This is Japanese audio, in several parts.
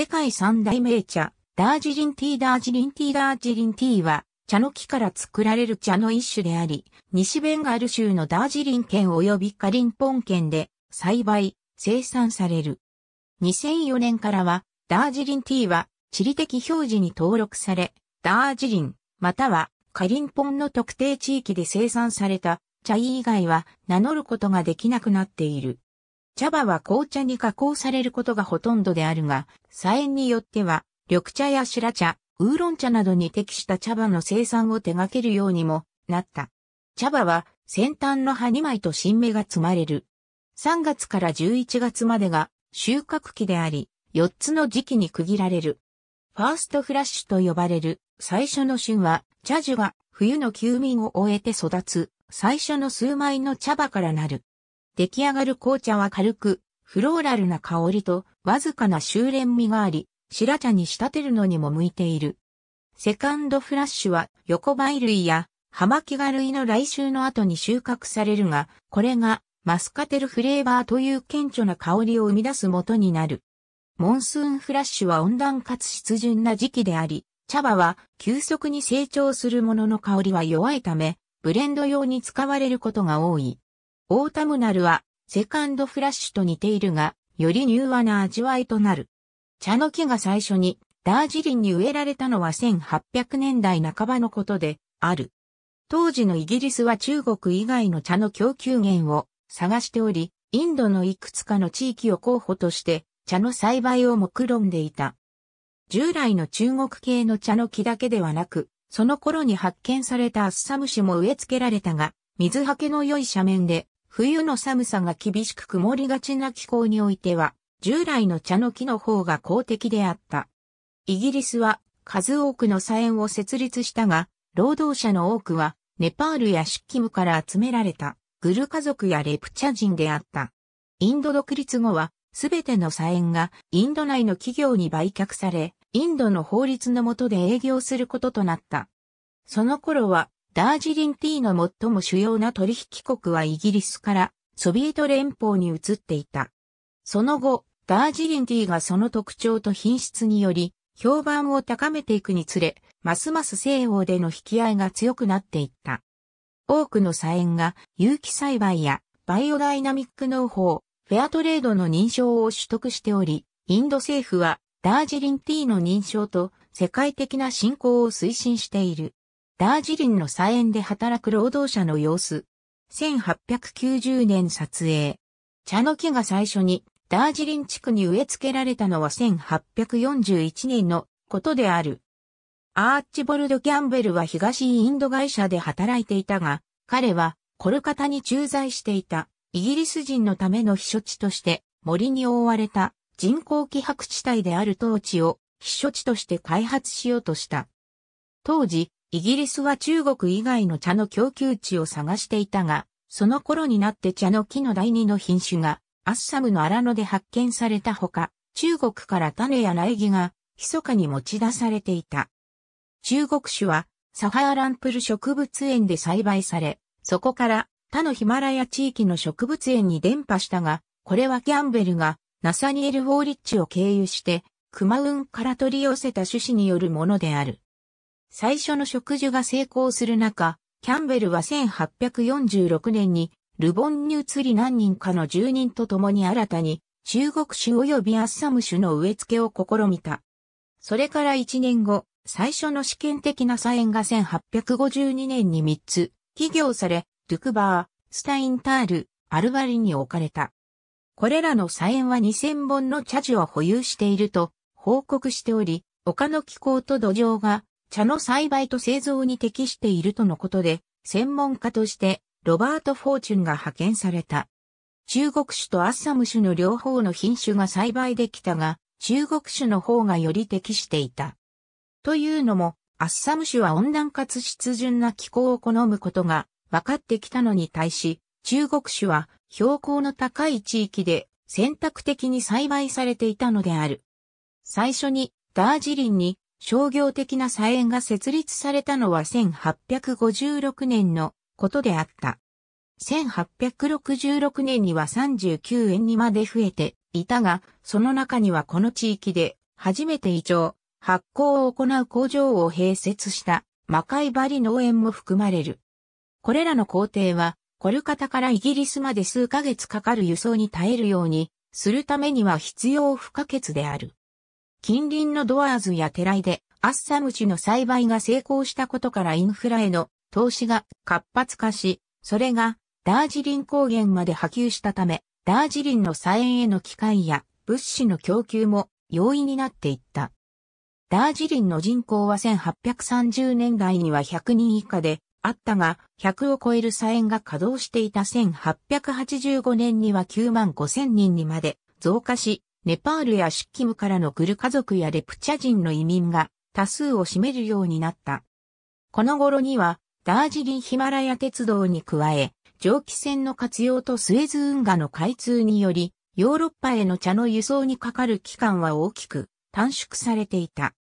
世界三大名茶、ダージリンティーダージリンティーダージリンティーは、茶の木から作られる茶の一種であり、西ベンガル州のダージリン県及びカリンポン県で栽培、生産される。2004年からは、ダージリンティーは地理的表示に登録され、ダージリン、またはカリンポンの特定地域で生産された茶以外は名乗ることができなくなっている。茶葉は紅茶に加工されることがほとんどであるが、菜園によっては、緑茶や白茶、ウーロン茶などに適した茶葉の生産を手掛けるようにもなった。茶葉は先端の葉2枚と新芽が積まれる。3月から11月までが収穫期であり、4つの時期に区切られる。ファーストフラッシュと呼ばれる最初の旬は、茶樹が冬の休眠を終えて育つ、最初の数枚の茶葉からなる。出来上がる紅茶は軽く、フローラルな香りと、わずかな修練味があり、白茶に仕立てるのにも向いている。セカンドフラッシュは、横ばい類や、葉巻が類の来週の後に収穫されるが、これが、マスカテルフレーバーという顕著な香りを生み出す元になる。モンスーンフラッシュは温暖かつ湿潤な時期であり、茶葉は急速に成長するものの香りは弱いため、ブレンド用に使われることが多い。オータムナルは、セカンドフラッシュと似ているが、より柔和な味わいとなる。茶の木が最初に、ダージリンに植えられたのは1800年代半ばのことで、ある。当時のイギリスは中国以外の茶の供給源を探しており、インドのいくつかの地域を候補として、茶の栽培を目論んでいた。従来の中国系の茶の木だけではなく、その頃に発見されたアッサムシも植え付けられたが、水はけの良い斜面で冬の寒さが厳しく曇りがちな気候においては、従来の茶の木の方が公的であった。イギリスは数多くの茶園を設立したが、労働者の多くはネパールやシッキムから集められたグル家族やレプチャ人であった。インド独立後は、すべての茶園がインド内の企業に売却され、インドの法律の下で営業することとなった。その頃はダージリンティーの最も主要な取引国はイギリスからソビエト連邦に移っていた。その後、ダージリンティーがその特徴と品質により、評判を高めていくにつれ、ますます西欧での引き合いが強くなっていった。多くの菜園が有機栽培やバイオダイナミック農法、フェアトレードの認証を取得しており、インド政府はダージリンティーの認証と世界的な振興を推進している。ダージリンの菜園で働く労働者の様子。1890年撮影。茶の木が最初にダージリン地区に植え付けられたのは1841年のことである。アーチボルド・キャンベルは東インド会社で働いていたが、彼はコルカタに駐在していたイギリス人のための避暑地として森に覆われた人工気迫地帯である当地を避暑地として開発しようとした。当時、イギリスは中国以外の茶の供給地を探していたが、その頃になって茶の木の第二の品種がアッサムの荒野で発見されたほか、中国から種や苗木が密かに持ち出されていた。中国種はサハアランプル植物園で栽培され、そこから他のヒマラヤ地域の植物園に伝播したが、これはキャンベルがナサニエル・ウォーリッチを経由して、クマウンから取り寄せた種子によるものである。最初の植樹が成功する中、キャンベルは1846年にルボンに移り何人かの住人と共に新たに中国種及びアッサム種の植え付けを試みた。それから1年後、最初の試験的な菜園が1852年に3つ、起業され、ドゥクバー、スタインタール、アルバリに置かれた。これらの菜園は2000本の茶樹を保有していると報告しており、丘の気候と土壌が茶の栽培と製造に適しているとのことで、専門家としてロバート・フォーチュンが派遣された。中国酒とアッサム酒の両方の品種が栽培できたが、中国酒の方がより適していた。というのも、アッサム種は温暖かつ湿潤な気候を好むことが分かってきたのに対し、中国種は標高の高い地域で選択的に栽培されていたのである。最初にダージリンに商業的な菜園が設立されたのは1856年のことであった。1866年には39円にまで増えていたが、その中にはこの地域で初めて以上、発酵を行う工場を併設した魔界バリ農園も含まれる。これらの工程は、コルカタからイギリスまで数ヶ月かかる輸送に耐えるようにするためには必要不可欠である。近隣のドアーズやテライでアッサム種の栽培が成功したことからインフラへの投資が活発化し、それがダージリン高原まで波及したため、ダージリンの菜園への機械や物資の供給も容易になっていった。ダージリンの人口は1830年代には100人以下であったが、100を超える菜園が稼働していた1885年には9万5000人にまで増加し、ネパールやシッキムからのグル家族やレプチャ人の移民が多数を占めるようになった。この頃には、ダージリンヒマラヤ鉄道に加え、蒸気船の活用とスエズ運河の開通により、ヨーロッパへの茶の輸送にかかる期間は大きく短縮されていた。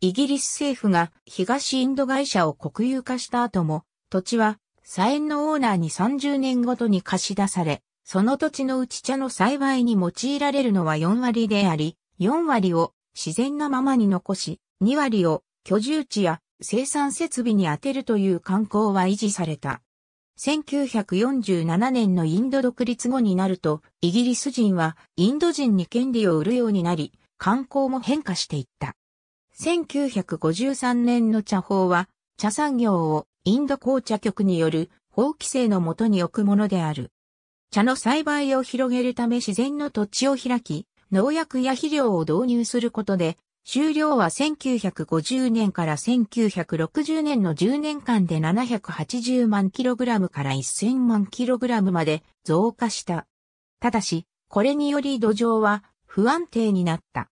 イギリス政府が東インド会社を国有化した後も、土地は、エンのオーナーに30年ごとに貸し出され、その土地のうち茶の栽培に用いられるのは4割であり、4割を自然なままに残し、2割を居住地や生産設備に充てるという観光は維持された。1947年のインド独立後になると、イギリス人はインド人に権利を売るようになり、観光も変化していった。1953年の茶法は、茶産業をインド紅茶局による法規制のもとに置くものである。茶の栽培を広げるため自然の土地を開き、農薬や肥料を導入することで、収量は1950年から1960年の10年間で780万キログラムから1000万キログラムまで増加した。ただし、これにより土壌は不安定になった。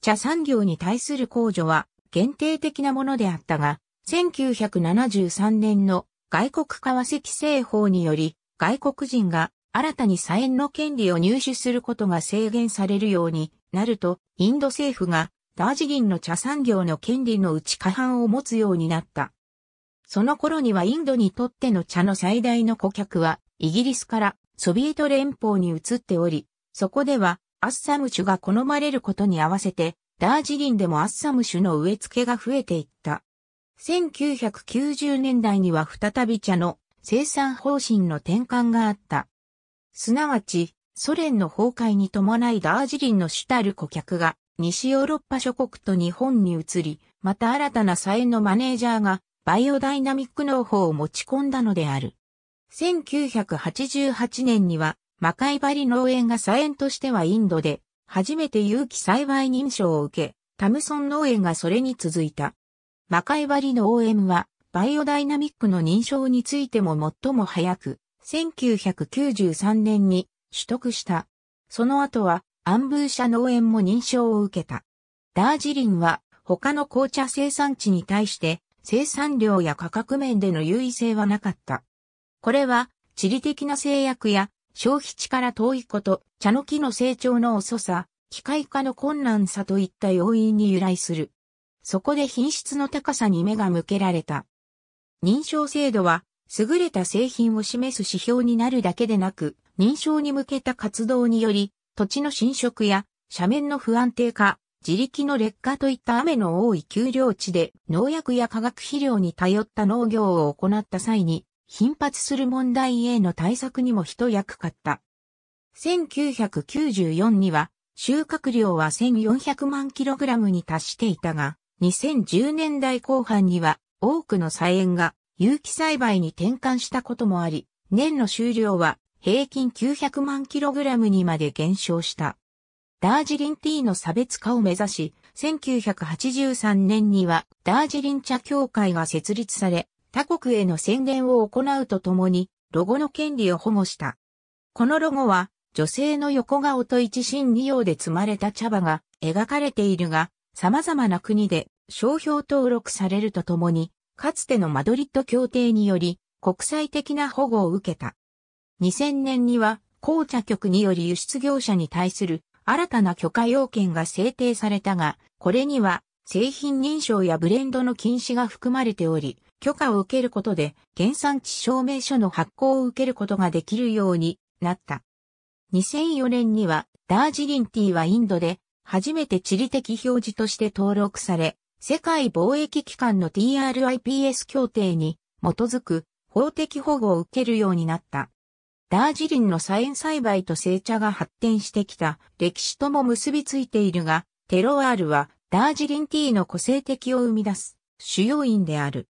茶産業に対する控除は限定的なものであったが、1973年の外国為替規制法により外国人が新たに左縁の権利を入手することが制限されるようになると、インド政府がダージギンの茶産業の権利のうち過半を持つようになった。その頃にはインドにとっての茶の最大の顧客は、イギリスからソビエト連邦に移っており、そこではアッサム酒が好まれることに合わせて、ダージギンでもアッサム酒の植え付けが増えていった。1990年代には再び茶の生産方針の転換があった。すなわち、ソ連の崩壊に伴いダージリンの主たる顧客が、西ヨーロッパ諸国と日本に移り、また新たな再演のマネージャーが、バイオダイナミック農法を持ち込んだのである。1988年には、魔界張り農園が菜園としてはインドで、初めて有機栽培認証を受け、タムソン農園がそれに続いた。魔界張り農園は、バイオダイナミックの認証についても最も早く、1993年に取得した。その後はアンブーシャ農園も認証を受けた。ダージリンは他の紅茶生産地に対して生産量や価格面での優位性はなかった。これは地理的な制約や消費地から遠いこと、茶の木の成長の遅さ、機械化の困難さといった要因に由来する。そこで品質の高さに目が向けられた。認証制度は優れた製品を示す指標になるだけでなく、認証に向けた活動により、土地の侵食や斜面の不安定化、自力の劣化といった雨の多い丘陵地で農薬や化学肥料に頼った農業を行った際に、頻発する問題への対策にも一役買った。1994には、収穫量は1400万キログラムに達していたが、2010年代後半には多くの菜園が有機栽培に転換したこともあり、年の収量は平均900万キログラムにまで減少した。ダージリンティーの差別化を目指し、1983年にはダージリン茶協会が設立され、他国への宣伝を行うとともに、ロゴの権利を保護した。このロゴは、女性の横顔と一心二様で積まれた茶葉が描かれているが、様々な国で商標登録されるとともに、かつてのマドリッド協定により国際的な保護を受けた。2000年には紅茶局により輸出業者に対する新たな許可要件が制定されたが、これには製品認証やブレンドの禁止が含まれており、許可を受けることで原産地証明書の発行を受けることができるようになった。2004年にはダージリンティーはインドで初めて地理的表示として登録され、世界貿易機関の TRIPS 協定に基づく法的保護を受けるようになった。ダージリンの菜園栽培と製茶が発展してきた歴史とも結びついているが、テロワールはダージリンティーの個性的を生み出す主要因である。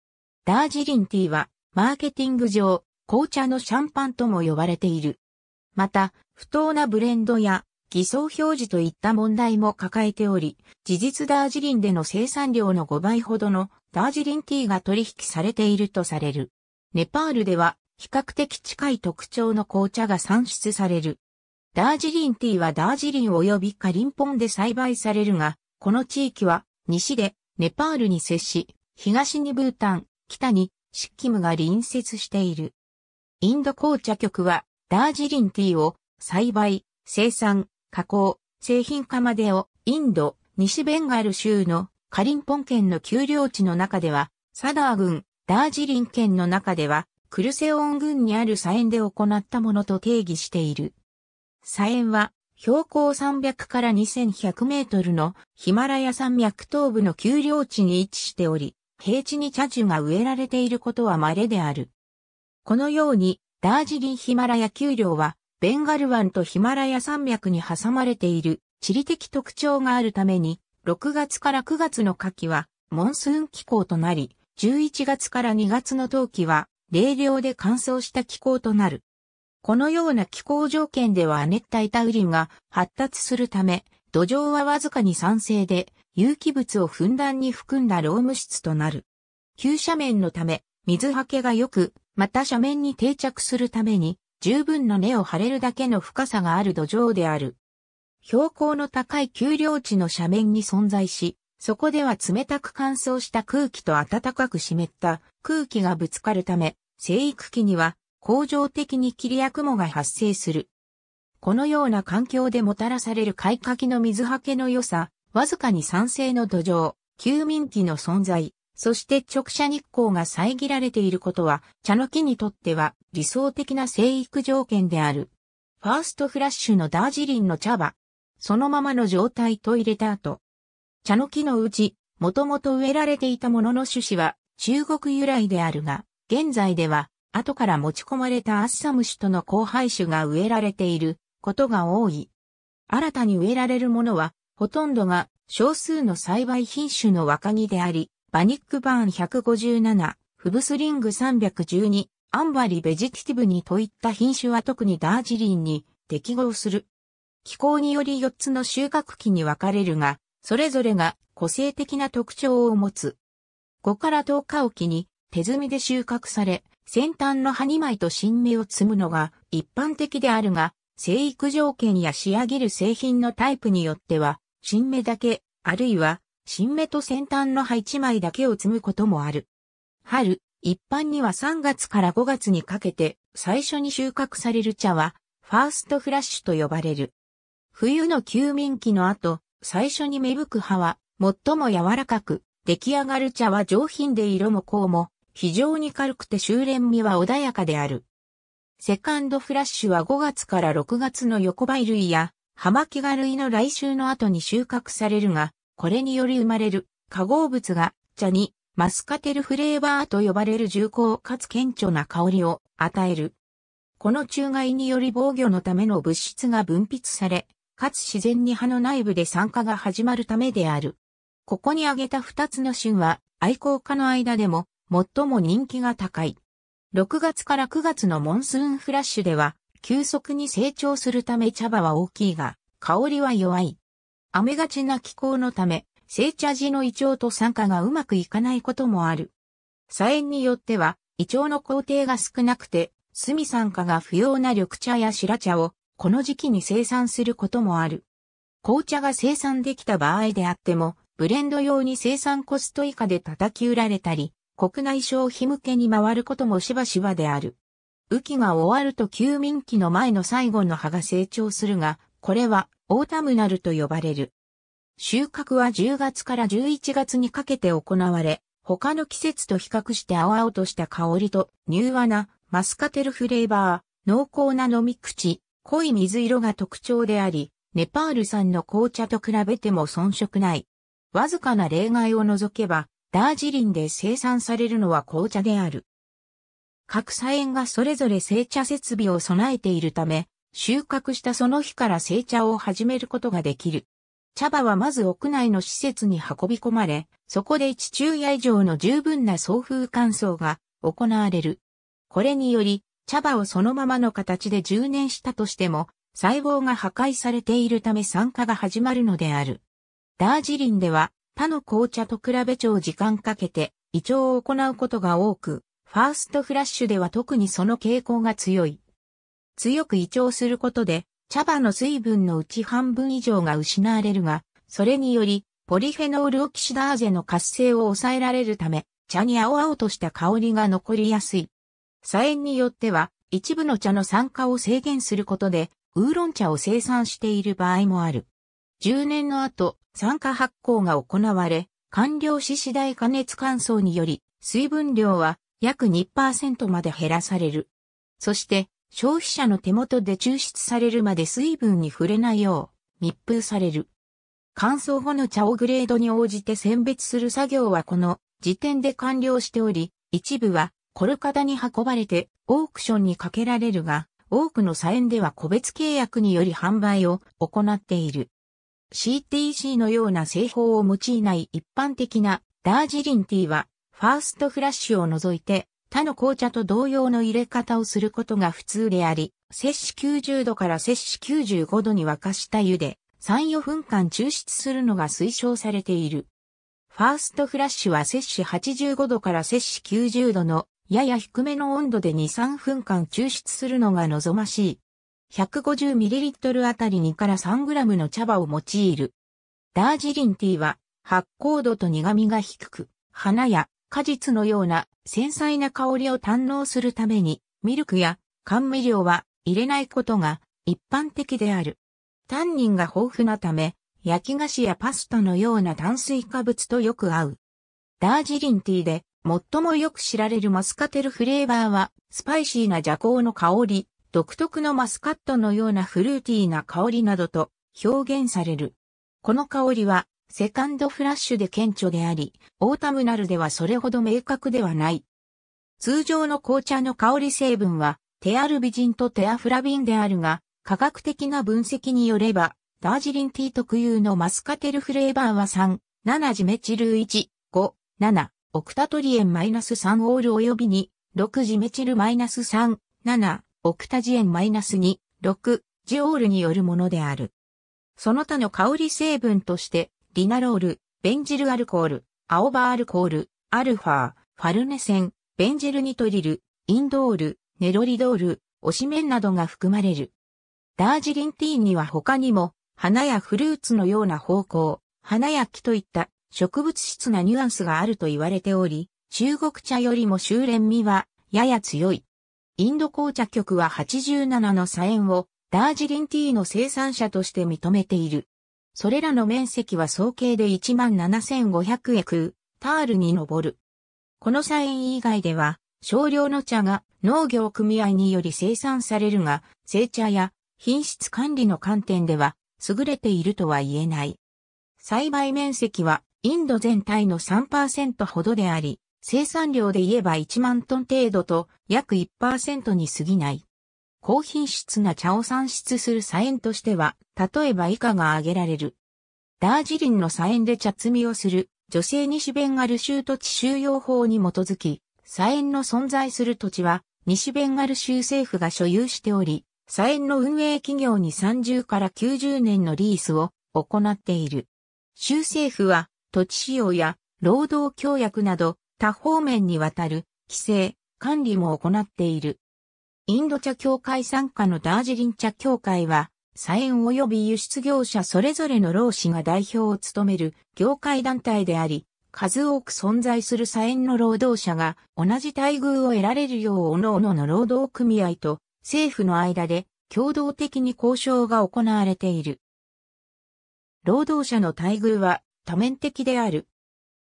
ダージリンティーはマーケティング上紅茶のシャンパンとも呼ばれている。また、不当なブレンドや偽装表示といった問題も抱えており、事実ダージリンでの生産量の5倍ほどのダージリンティーが取引されているとされる。ネパールでは比較的近い特徴の紅茶が産出される。ダージリンティーはダージリン及びカリンポンで栽培されるが、この地域は西でネパールに接し、東にブータン、北にシッキムが隣接している。インド紅茶局はダージリンティーを栽培、生産、加工、製品化までをインド、西ベンガル州のカリンポン県の丘陵地の中では、サダー郡、ダージリン県の中では、クルセオン郡にあるエンで行ったものと定義している。エンは、標高300から2100メートルのヒマラヤ山脈東部の丘陵地に位置しており、平地に茶樹が植えられていることは稀である。このように、ダージリンヒマラヤ丘陵は、ベンガル湾とヒマラヤ山脈に挟まれている地理的特徴があるために、6月から9月の夏季はモンスーン気候となり、11月から2月の冬季は冷涼で乾燥した気候となる。このような気候条件では熱帯タウリンが発達するため、土壌はわずかに酸性で、有機物をふんだんに含んだローム質となる。急斜面のため、水はけが良く、また斜面に定着するために、十分の根を張れるだけの深さがある土壌である。標高の高い丘陵地の斜面に存在し、そこでは冷たく乾燥した空気と暖かく湿った空気がぶつかるため、生育期には恒常的に霧や雲が発生する。このような環境でもたらされる開花期の水はけの良さ、わずかに酸性の土壌、休眠期の存在、そして直射日光が遮られていることは、茶の木にとっては理想的な生育条件である。ファーストフラッシュのダージリンの茶葉、そのままの状態と入れた後、茶の木のうち、もともと植えられていたものの種子は中国由来であるが、現在では後から持ち込まれたアッサム種との交配種が植えられていることが多い。新たに植えられるものは、ほとんどが少数の栽培品種の若木であり、バニックバーン157、フブスリング312、アンバリベジティティブにといった品種は特にダージリンに適合する。気候により4つの収穫期に分かれるが、それぞれが個性的な特徴を持つ。5から10日おきに手摘みで収穫され、先端の葉2枚と新芽を摘むのが一般的であるが、生育条件や仕上げる製品のタイプによっては、新芽だけ、あるいは新芽と先端の葉1枚だけを摘むこともある。春、一般には3月から5月にかけて最初に収穫される茶は、ファーストフラッシュと呼ばれる。冬の休眠期の後、最初に芽吹く葉は、最も柔らかく、出来上がる茶は上品で色も香も、非常に軽くて修練味は穏やかである。セカンドフラッシュは5月から6月の横ばい類や、葉巻が類の来週の後に収穫されるが、これにより生まれる化合物が茶にマスカテルフレーバーと呼ばれる重厚かつ顕著な香りを与える。この中外により防御のための物質が分泌され、かつ自然に葉の内部で酸化が始まるためである。ここに挙げた二つの旬は愛好家の間でも最も人気が高い。6月から9月のモンスーンフラッシュでは急速に成長するため茶葉は大きいが香りは弱い。雨がちな気候のため、成茶時の胃腸と酸化がうまくいかないこともある。菜園によっては、胃腸の工程が少なくて、炭酸化が不要な緑茶や白茶を、この時期に生産することもある。紅茶が生産できた場合であっても、ブレンド用に生産コスト以下で叩き売られたり、国内消費向けに回ることもしばしばである。雨季が終わると休眠期の前の最後の葉が成長するが、これはオータムナルと呼ばれる。収穫は10月から11月にかけて行われ、他の季節と比較して青々とした香りと、柔和なマスカテルフレーバー、濃厚な飲み口、濃い水色が特徴であり、ネパール産の紅茶と比べても遜色ない。わずかな例外を除けば、ダージリンで生産されるのは紅茶である。各菜園がそれぞれ製茶設備を備えているため、収穫したその日から製茶を始めることができる。茶葉はまず屋内の施設に運び込まれ、そこで地中夜以上の十分な送風乾燥が行われる。これにより、茶葉をそのままの形で充年したとしても、細胞が破壊されているため酸化が始まるのである。ダージリンでは、他の紅茶と比べ長時間かけて、胃腸を行うことが多く、ファーストフラッシュでは特にその傾向が強い。強く胃腸することで、茶葉の水分のうち半分以上が失われるが、それにより、ポリフェノールオキシダーゼの活性を抑えられるため、茶に青々とした香りが残りやすい。菜園によっては、一部の茶の酸化を制限することで、ウーロン茶を生産している場合もある。10年の後、酸化発酵が行われ、完了し次第加熱乾燥により、水分量は約2%まで減らされる。そして、消費者の手元で抽出されるまで水分に触れないよう密封される。乾燥後の茶をグレードに応じて選別する作業はこの時点で完了しており、一部はコルカダに運ばれてオークションにかけられるが、多くの茶園では個別契約により販売を行っている。CTC のような製法を用いない一般的なダージリンティーは、ファーストフラッシュを除いて他の紅茶と同様の入れ方をすることが普通であり、摂氏90度から摂氏95度に沸かした湯で3、4分間抽出するのが推奨されている。ファーストフラッシュは摂氏85度から摂氏90度のやや低めの温度で2、3分間抽出するのが望ましい。150ml あたり2から 3g の茶葉を用いる。ダージリンティーは発酵度と苦味が低く、花や果実のような繊細な香りを堪能するために、ミルクや甘味料は入れないことが一般的である。タンニンが豊富なため、焼き菓子やパスタのような炭水化物とよく合う。ダージリンティーで最もよく知られるマスカテルフレーバーは、スパイシーな蛇行の香り、独特のマスカットのようなフルーティーな香りなどと表現される。この香りはセカンドフラッシュで顕著であり、オータムナルではそれほど明確ではない。通常の紅茶の香り成分は、テアルビジンとテアフラビンであるが、科学的な分析によれば、ダージリンティー特有のマスカテルフレーバーは3、7ジメチル1、5、7、オクタトリエンマイナス3オール及び2、6ジメチルマイナス3、7、オクタジエンマイナス2、6、ジオールによるものである。その他の香り成分として、リナロール、ベンジルアルコール、青葉アルコール、アルファー、ファルネセン、ベンジルニトリル、インドール、ネロリドール、オシメンなどが含まれる。ダージリンティーには他にも、花やフルーツのような方向、花や木といった植物質なニュアンスがあると言われており、中国茶よりも修練味はやや強い。インド紅茶局は87の茶園をダージリンティーの生産者として認めている。それらの面積は総計で17,500エクータールに上る。この菜園以外では、少量の茶が農業組合により生産されるが、製茶や品質管理の観点では、優れているとは言えない。栽培面積はインド全体の3%ほどであり、生産量で言えば1万トン程度と約1%に過ぎない。高品質な茶を産出する茶園としては、例えば以下が挙げられる。ダージリンの茶園で茶摘みをする、女性西ベンガル州土地収容法に基づき、茶園の存在する土地は、西ベンガル州政府が所有しており、茶園の運営企業に30から90年のリースを行っている。州政府は、土地使用や労働協約など、多方面にわたる規制、管理も行っている。インド茶協会参加のダージリン茶協会は、茶園及び輸出業者それぞれの労使が代表を務める業界団体であり、数多く存在するイ園の労働者が同じ待遇を得られるよう各々の労働組合と政府の間で共同的に交渉が行われている。労働者の待遇は多面的である。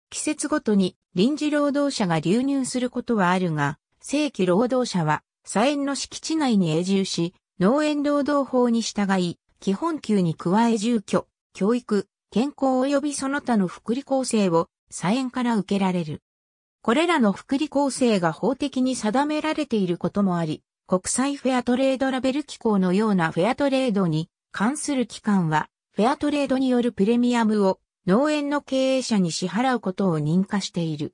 季節ごとに臨時労働者が流入することはあるが、正規労働者は左園の敷地内に永住し、農園労働法に従い、基本給に加え住居、教育、健康及びその他の福利厚生を左園から受けられる。これらの福利厚生が法的に定められていることもあり、国際フェアトレードラベル機構のようなフェアトレードに関する機関は、フェアトレードによるプレミアムを農園の経営者に支払うことを認可している。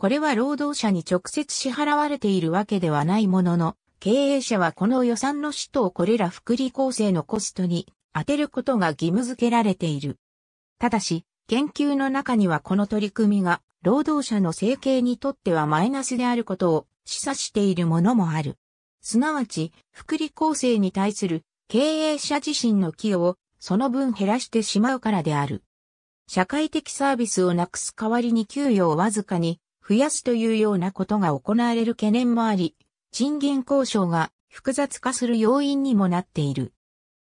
これは労働者に直接支払われているわけではないものの、経営者はこの予算の使途をこれら福利厚生のコストに当てることが義務付けられている。ただし、研究の中にはこの取り組みが労働者の生計にとってはマイナスであることを示唆しているものもある。すなわち、福利厚生に対する経営者自身の寄与をその分減らしてしまうからである。社会的サービスをなくす代わりに給与をわずかに増やすというようなことが行われる懸念もあり、賃金交渉が複雑化する要因にもなっている。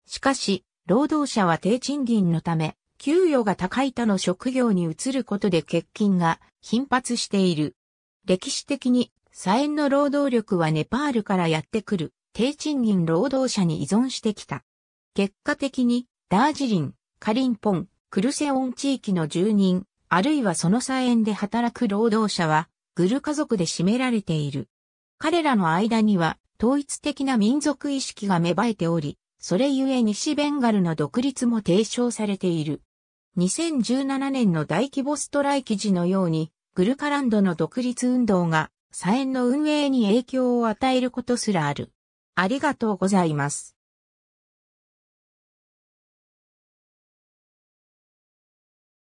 しかし、労働者は低賃金のため、給与が高い他の職業に移ることで欠勤が頻発している。歴史的に、左縁の労働力はネパールからやってくる低賃金労働者に依存してきた。結果的に、ダージリン、カリンポン、クルセオン地域の住人、あるいはその菜園で働く労働者は、グル家族で占められている。彼らの間には、統一的な民族意識が芽生えており、それゆえ西ベンガルの独立も提唱されている。2017年の大規模ストライキ時のように、グルカランドの独立運動が、左縁の運営に影響を与えることすらある。ありがとうございます。